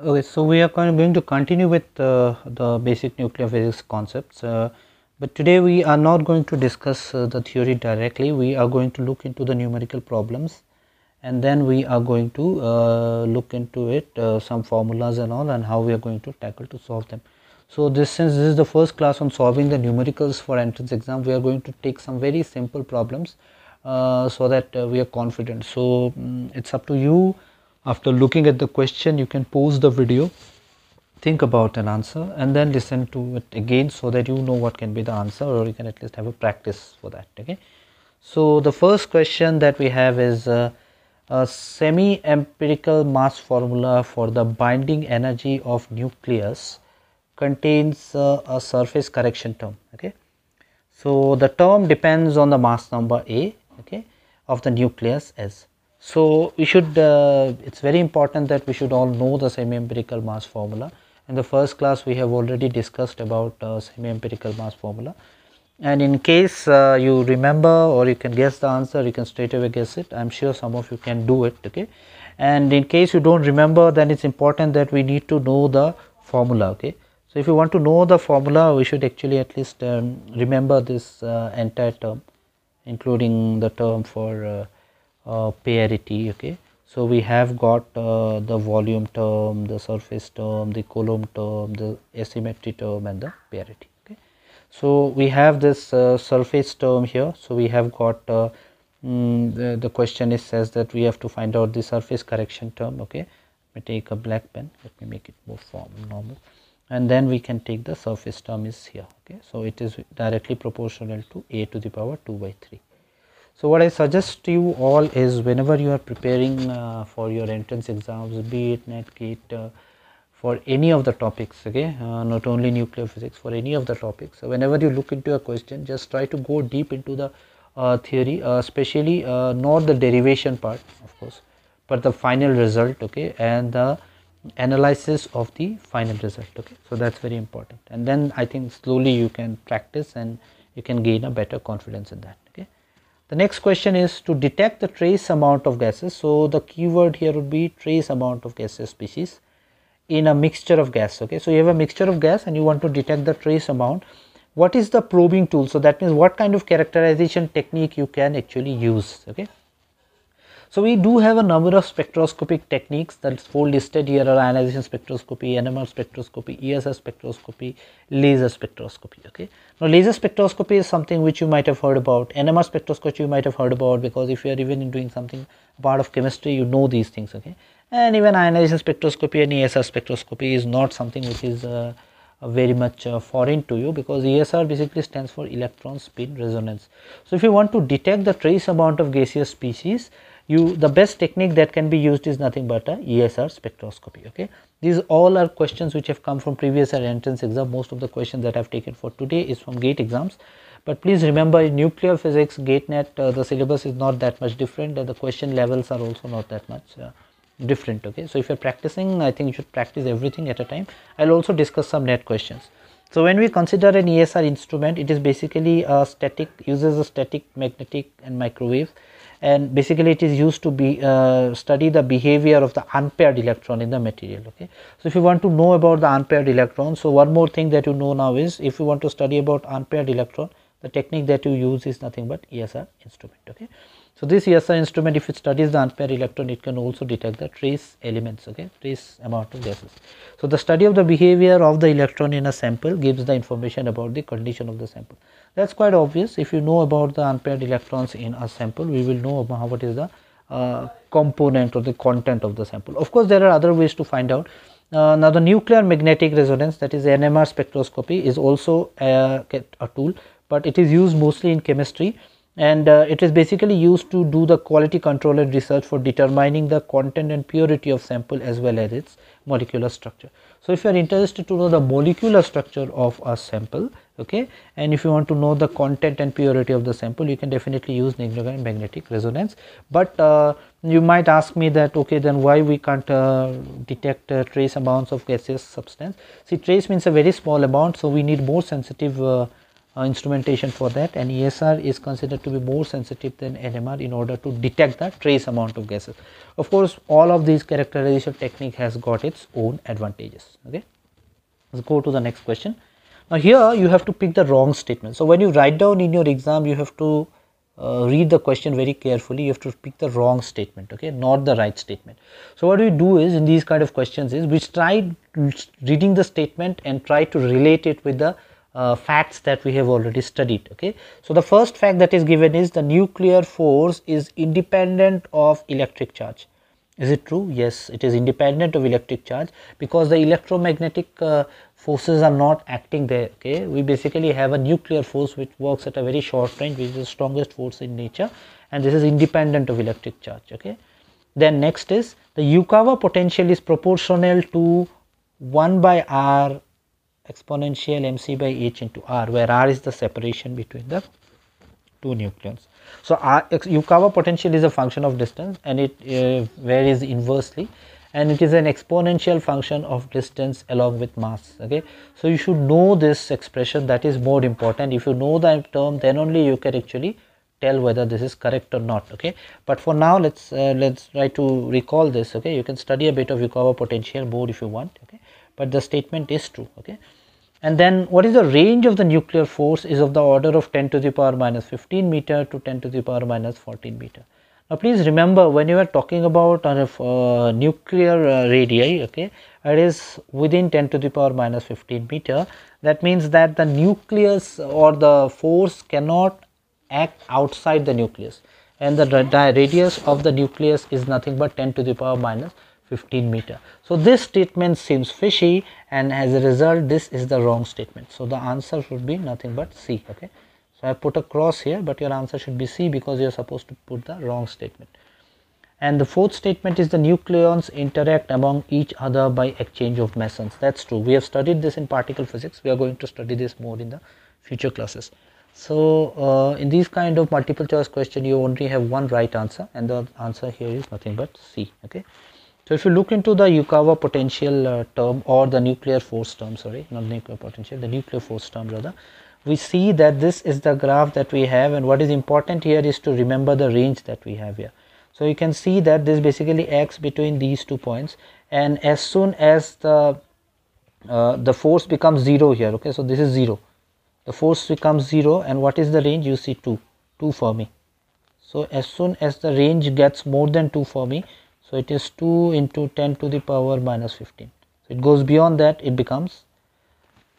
Okay, so we are going to continue with uh, the basic nuclear physics concepts, uh, but today we are not going to discuss uh, the theory directly. We are going to look into the numerical problems and then we are going to uh, look into it uh, some formulas and all and how we are going to tackle to solve them. So this since this is the first class on solving the numericals for entrance exam, we are going to take some very simple problems uh, so that we are confident. So um, it's up to you after looking at the question, you can pause the video, think about an answer and then listen to it again so that you know what can be the answer or you can at least have a practice for that. Okay. So the first question that we have is uh, a semi-empirical mass formula for the binding energy of nucleus contains uh, a surface correction term. Okay. So the term depends on the mass number A okay, of the nucleus S. So, we should uh, it is very important that we should all know the semi-empirical mass formula. In the first class we have already discussed about uh, semi-empirical mass formula and in case uh, you remember or you can guess the answer you can straight away guess it I am sure some of you can do it okay and in case you do not remember then it is important that we need to know the formula okay. So, if you want to know the formula we should actually at least um, remember this uh, entire term including the term for uh, uh, parity okay so we have got uh, the volume term the surface term the column term the asymmetry term and the parity okay so we have this uh, surface term here so we have got mm, the, the question is says that we have to find out the surface correction term okay let me take a black pen let me make it more form normal and then we can take the surface term is here okay so it is directly proportional to a to the power 2 by 3 so what i suggest to you all is whenever you are preparing uh, for your entrance exams be it net gate uh, for any of the topics okay uh, not only nuclear physics for any of the topics so whenever you look into a question just try to go deep into the uh, theory uh, especially uh, not the derivation part of course but the final result okay and the analysis of the final result okay so that's very important and then i think slowly you can practice and you can gain a better confidence in that okay the next question is to detect the trace amount of gases. So, the keyword here would be trace amount of gaseous species in a mixture of gas. Okay, So, you have a mixture of gas and you want to detect the trace amount. What is the probing tool? So, that means what kind of characterization technique you can actually use. Okay, so we do have a number of spectroscopic techniques that's four listed here are ionization spectroscopy, NMR spectroscopy, ESS spectroscopy, laser spectroscopy. Okay. Now laser spectroscopy is something which you might have heard about. NMR spectroscopy you might have heard about because if you are even doing something part of chemistry, you know these things. Okay. And even ionization spectroscopy and ESR spectroscopy is not something which is uh, uh, very much uh, foreign to you because ESR basically stands for electron spin resonance. So if you want to detect the trace amount of gaseous species, you the best technique that can be used is nothing but a ESR spectroscopy okay. These all are questions which have come from previous entrance exam most of the questions that I have taken for today is from gate exams but please remember in nuclear physics gate net uh, the syllabus is not that much different and the question levels are also not that much uh, different okay. So if you are practicing I think you should practice everything at a time I will also discuss some net questions. So when we consider an ESR instrument, it is basically a static, uses a static, magnetic and microwave and basically it is used to be uh, study the behavior of the unpaired electron in the material okay so if you want to know about the unpaired electron so one more thing that you know now is if you want to study about unpaired electron the technique that you use is nothing but ESR instrument okay so this ESI instrument if it studies the unpaired electron it can also detect the trace elements okay trace amount of gases. So the study of the behavior of the electron in a sample gives the information about the condition of the sample. That is quite obvious if you know about the unpaired electrons in a sample we will know about what is the uh, component or the content of the sample. Of course there are other ways to find out. Uh, now the nuclear magnetic resonance that is NMR spectroscopy is also a, uh, a tool but it is used mostly in chemistry and uh, it is basically used to do the quality control and research for determining the content and purity of sample as well as its molecular structure. So if you are interested to know the molecular structure of a sample okay and if you want to know the content and purity of the sample you can definitely use Nijmegen magnetic resonance but uh, you might ask me that okay then why we can't uh, detect uh, trace amounts of gaseous substance see trace means a very small amount so we need more sensitive uh, uh, instrumentation for that and ESR is considered to be more sensitive than NMR in order to detect the trace amount of gases. Of course, all of these characterization technique has got its own advantages. Okay, let's go to the next question. Now here you have to pick the wrong statement. So when you write down in your exam, you have to uh, read the question very carefully you have to pick the wrong statement okay not the right statement so what we do is in these kind of questions is we try reading the statement and try to relate it with the uh, facts that we have already studied okay so the first fact that is given is the nuclear force is independent of electric charge is it true yes it is independent of electric charge because the electromagnetic uh, forces are not acting there okay we basically have a nuclear force which works at a very short range which is the strongest force in nature and this is independent of electric charge okay then next is the yukawa potential is proportional to 1 by r exponential mc by h into r where r is the separation between the two nucleons. So, r, Yukawa potential is a function of distance and it uh, varies inversely and it is an exponential function of distance along with mass okay so you should know this expression that is more important if you know the term then only you can actually tell whether this is correct or not okay but for now let's uh, let's try to recall this okay you can study a bit of yukawa potential board if you want okay but the statement is true okay and then what is the range of the nuclear force is of the order of 10 to the power minus 15 meter to 10 to the power minus 14 meter. Now please remember when you are talking about uh, nuclear uh, radii, okay, it is within 10 to the power minus 15 meter. That means that the nucleus or the force cannot act outside the nucleus and the radius of the nucleus is nothing but 10 to the power minus 15 meter. So this statement seems fishy and as a result this is the wrong statement. So the answer should be nothing but C. Okay. So I put a cross here but your answer should be C because you are supposed to put the wrong statement. And the fourth statement is the nucleons interact among each other by exchange of mesons. That's true. We have studied this in particle physics. We are going to study this more in the future classes. So uh, in these kind of multiple choice question you only have one right answer and the answer here is nothing but C. Okay. So if you look into the Yukawa potential uh, term or the nuclear force term, sorry, not nuclear potential, the nuclear force term rather, we see that this is the graph that we have and what is important here is to remember the range that we have here. So you can see that this basically acts between these two points and as soon as the uh, the force becomes 0 here, okay, so this is 0. The force becomes 0 and what is the range? You see 2, 2 Fermi. So as soon as the range gets more than 2 Fermi, so it is 2 into 10 to the power minus 15 so it goes beyond that it becomes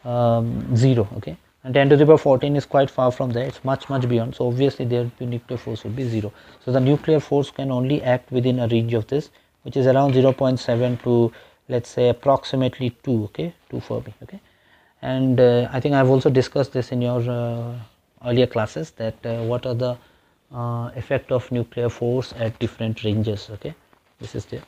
um, 0 okay and 10 to the power 14 is quite far from there it's much much beyond so obviously the nuclear force would be 0 so the nuclear force can only act within a range of this which is around 0.7 to let's say approximately 2 okay 2 Fermi okay and uh, I think I've also discussed this in your uh, earlier classes that uh, what are the uh, effect of nuclear force at different ranges okay this is there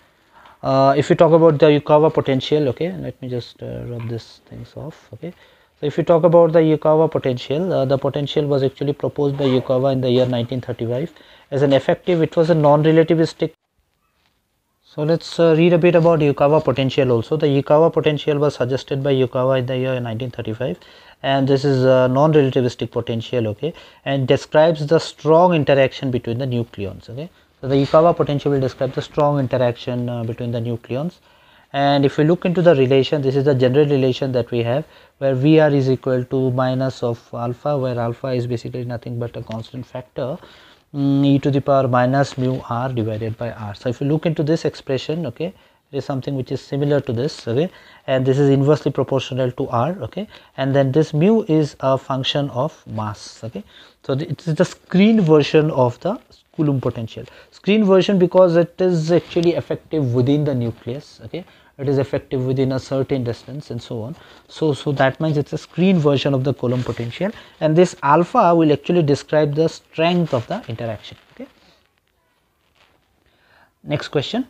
uh, if you talk about the Yukawa potential okay let me just uh, rub this things off okay so if you talk about the Yukawa potential uh, the potential was actually proposed by Yukawa in the year 1935 as an effective it was a non-relativistic so let's uh, read a bit about Yukawa potential also. The Yukawa potential was suggested by Yukawa in the year 1935 and this is a non-relativistic potential okay and describes the strong interaction between the nucleons okay. So the Ikawa potential will describe the strong interaction uh, between the nucleons. And if we look into the relation, this is the general relation that we have where Vr is equal to minus of alpha where alpha is basically nothing but a constant factor um, e to the power minus mu r divided by r. So if you look into this expression, okay, is something which is similar to this okay and this is inversely proportional to r okay and then this mu is a function of mass okay so it is the screen version of the coulomb potential screen version because it is actually effective within the nucleus okay it is effective within a certain distance and so on so so that means it's a screen version of the coulomb potential and this alpha will actually describe the strength of the interaction okay next question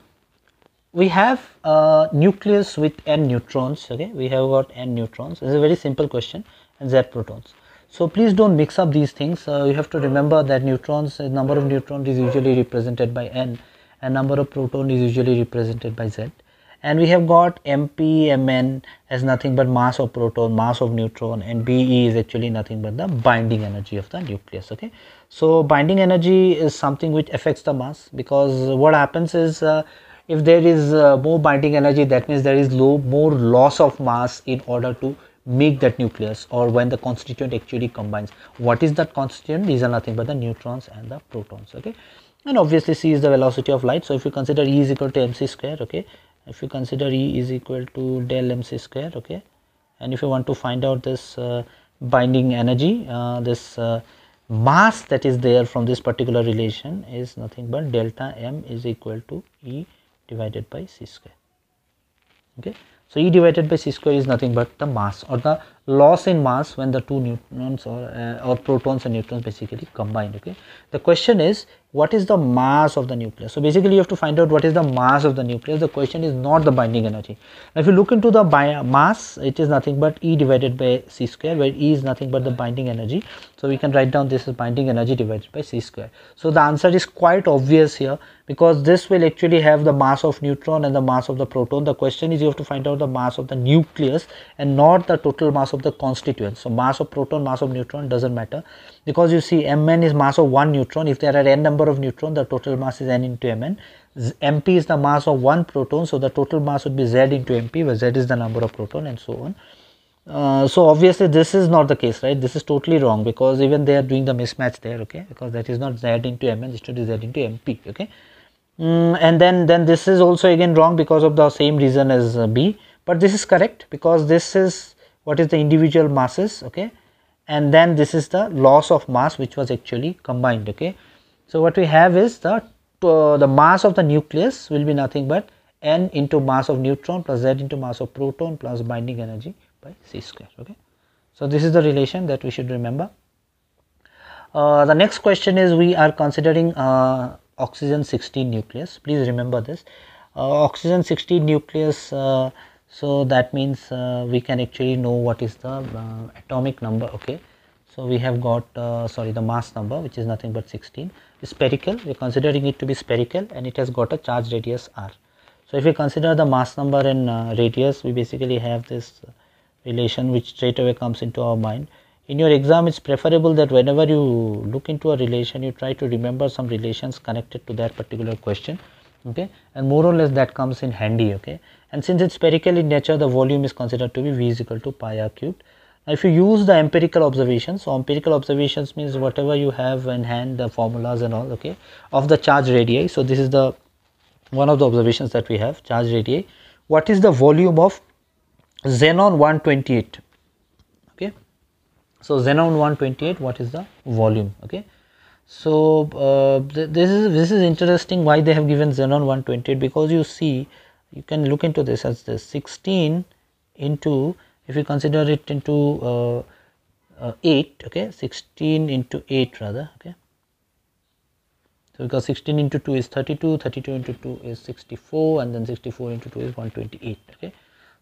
we have a nucleus with n neutrons okay we have got n neutrons this is a very simple question and z protons so please don't mix up these things uh, you have to remember that neutrons The number of neutrons is usually represented by n and number of proton is usually represented by z and we have got mp mn as nothing but mass of proton mass of neutron and be is actually nothing but the binding energy of the nucleus okay so binding energy is something which affects the mass because what happens is uh, if there is uh, more binding energy that means there is low more loss of mass in order to make that nucleus or when the constituent actually combines what is that constituent these are nothing but the neutrons and the protons okay and obviously c is the velocity of light so if you consider e is equal to mc square okay if you consider e is equal to del mc square okay and if you want to find out this uh, binding energy uh, this uh, mass that is there from this particular relation is nothing but delta m is equal to e divided by c square okay so e divided by c square is nothing but the mass or the loss in mass when the two neutrons or uh, or protons and neutrons basically combine okay the question is what is the mass of the nucleus so basically you have to find out what is the mass of the nucleus the question is not the binding energy now if you look into the mass it is nothing but e divided by c square where e is nothing but the binding energy so we can write down this is binding energy divided by c square so the answer is quite obvious here because this will actually have the mass of neutron and the mass of the proton the question is you have to find out the mass of the nucleus and not the total mass of the constituents so mass of proton mass of neutron doesn't matter because you see mn is mass of one neutron if there are n number of neutrons, the total mass is n into mn mp is the mass of one proton so the total mass would be z into mp where z is the number of proton and so on uh, so obviously this is not the case right this is totally wrong because even they are doing the mismatch there okay because that is not z into mn it should be z into mp okay Mm, and then then this is also again wrong because of the same reason as uh, b but this is correct because this is what is the individual masses okay and then this is the loss of mass which was actually combined okay so what we have is the uh, the mass of the nucleus will be nothing but n into mass of neutron plus z into mass of proton plus binding energy by c square okay so this is the relation that we should remember uh, the next question is we are considering uh, oxygen 16 nucleus please remember this uh, oxygen 16 nucleus uh, so that means uh, we can actually know what is the uh, atomic number okay so we have got uh, sorry the mass number which is nothing but 16 it's spherical we're considering it to be spherical and it has got a charge radius r so if we consider the mass number and uh, radius we basically have this relation which straight away comes into our mind in your exam it's preferable that whenever you look into a relation you try to remember some relations connected to that particular question okay and more or less that comes in handy okay and since it's spherical in nature the volume is considered to be v is equal to pi r cubed now if you use the empirical observations so empirical observations means whatever you have in hand the formulas and all okay of the charge radii so this is the one of the observations that we have charge radii what is the volume of xenon 128 so, xenon 128 what is the volume okay. So, uh, th this is this is interesting why they have given xenon 128 because you see you can look into this as the 16 into if you consider it into uh, uh, 8 okay 16 into 8 rather okay. So, because 16 into 2 is 32 32 into 2 is 64 and then 64 into 2 is 128 okay.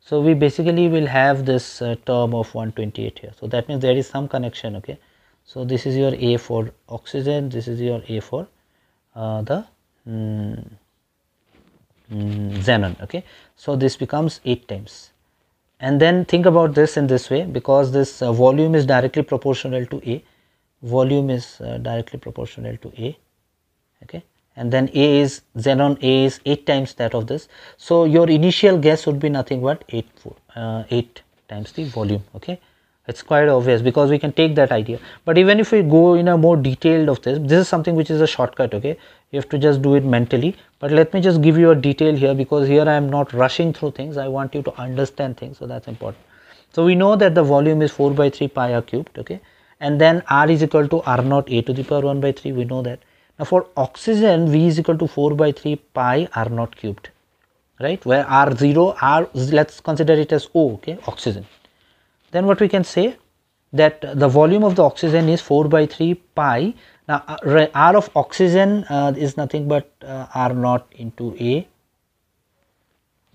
So, we basically will have this uh, term of 128 here. So, that means there is some connection okay. So, this is your A for oxygen, this is your A for uh, the mm, mm, xenon okay. So, this becomes 8 times and then think about this in this way because this uh, volume is directly proportional to A, volume is uh, directly proportional to A okay and then A is xenon A is 8 times that of this. So, your initial guess would be nothing but 8, uh, 8 times the volume. Okay, It is quite obvious because we can take that idea. But even if we go in a more detailed of this, this is something which is a shortcut. Okay, You have to just do it mentally. But let me just give you a detail here because here I am not rushing through things. I want you to understand things. So, that is important. So, we know that the volume is 4 by 3 pi r cubed. Okay, And then r is equal to r naught a to the power 1 by 3. We know that now for oxygen, V is equal to 4 by 3 pi R naught cubed, right? Where R0, R, let's consider it as O, okay, oxygen. Then what we can say that the volume of the oxygen is 4 by 3 pi. Now uh, R of oxygen uh, is nothing but uh, R naught into A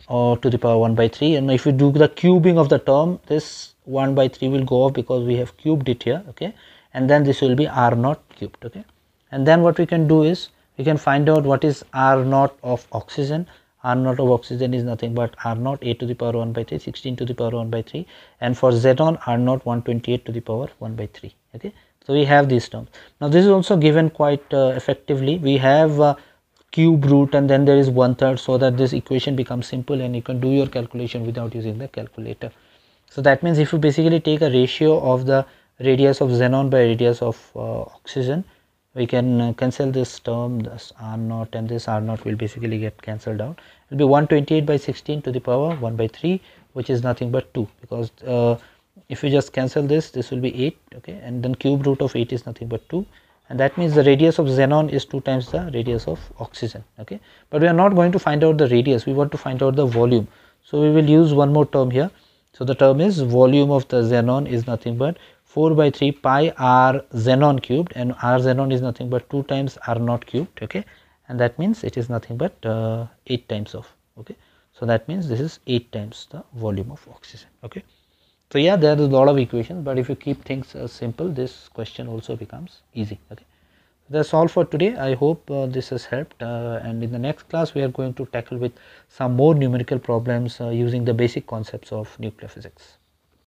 or to the power 1 by 3 and if we do the cubing of the term this 1 by 3 will go off because we have cubed it here okay and then this will be r naught cubed okay and then what we can do is we can find out what is r naught of oxygen r naught of oxygen is nothing but r naught a to the power 1 by 3 16 to the power 1 by 3 and for xenon r naught 128 to the power 1 by 3 okay so we have these terms now this is also given quite uh, effectively we have uh, cube root and then there is one third so that this equation becomes simple and you can do your calculation without using the calculator so that means if you basically take a ratio of the radius of xenon by radius of uh, oxygen we can uh, cancel this term this r naught and this r naught will basically get cancelled out it will be 128 by 16 to the power 1 by 3 which is nothing but 2 because uh, if you just cancel this this will be 8 okay and then cube root of 8 is nothing but 2 and that means the radius of xenon is 2 times the radius of oxygen okay but we are not going to find out the radius we want to find out the volume so we will use one more term here so the term is volume of the xenon is nothing but 4 by 3 pi r xenon cubed and r xenon is nothing but 2 times r naught cubed okay and that means it is nothing but uh, 8 times of okay so that means this is 8 times the volume of oxygen okay so yeah there is a lot of equations but if you keep things uh, simple this question also becomes easy okay that's all for today i hope uh, this has helped uh, and in the next class we are going to tackle with some more numerical problems uh, using the basic concepts of nuclear physics